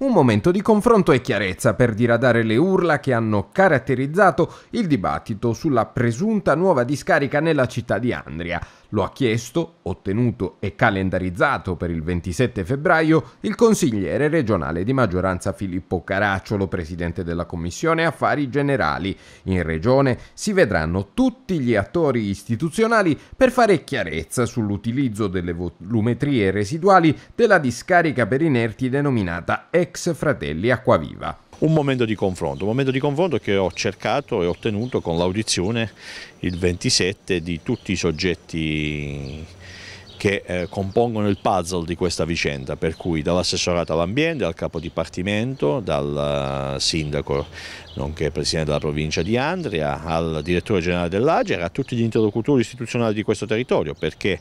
un momento di confronto e chiarezza per diradare le urla che hanno caratterizzato il dibattito sulla presunta nuova discarica nella città di Andria. Lo ha chiesto, ottenuto e calendarizzato per il 27 febbraio il consigliere regionale di maggioranza Filippo Caracciolo, presidente della Commissione Affari Generali. In regione si vedranno tutti gli attori istituzionali per fare chiarezza sull'utilizzo delle volumetrie residuali della discarica per inerti denominata ex Fratelli Acquaviva un momento di confronto, un momento di confronto che ho cercato e ottenuto con l'audizione il 27 di tutti i soggetti che eh, compongono il puzzle di questa vicenda, per cui dall'assessorato all'ambiente, al capo dipartimento, dal eh, sindaco nonché presidente della provincia di Andria, al direttore generale dell'Ager, a tutti gli interlocutori istituzionali di questo territorio, perché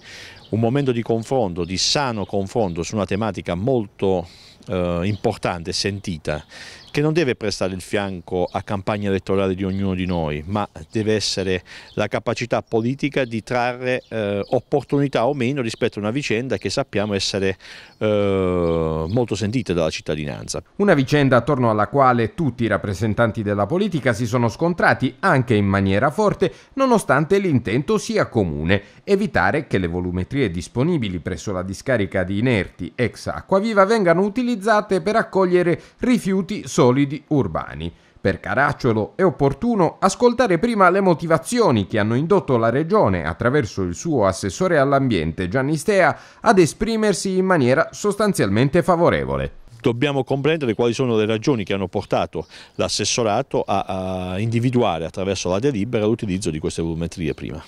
un momento di confronto, di sano confronto su una tematica molto eh, importante, sentita, che non deve prestare il fianco a campagne elettorali di ognuno di noi, ma deve essere la capacità politica di trarre eh, opportunità o meno di rispetto a una vicenda che sappiamo essere eh, molto sentita dalla cittadinanza. Una vicenda attorno alla quale tutti i rappresentanti della politica si sono scontrati anche in maniera forte, nonostante l'intento sia comune, evitare che le volumetrie disponibili presso la discarica di inerti ex acquaviva vengano utilizzate per accogliere rifiuti solidi urbani. Per Caracciolo è opportuno ascoltare prima le motivazioni che hanno indotto la Regione, attraverso il suo assessore all'ambiente Gianni Stea, ad esprimersi in maniera sostanzialmente favorevole dobbiamo comprendere quali sono le ragioni che hanno portato l'assessorato a, a individuare attraverso la delibera l'utilizzo di queste volumetrie prima.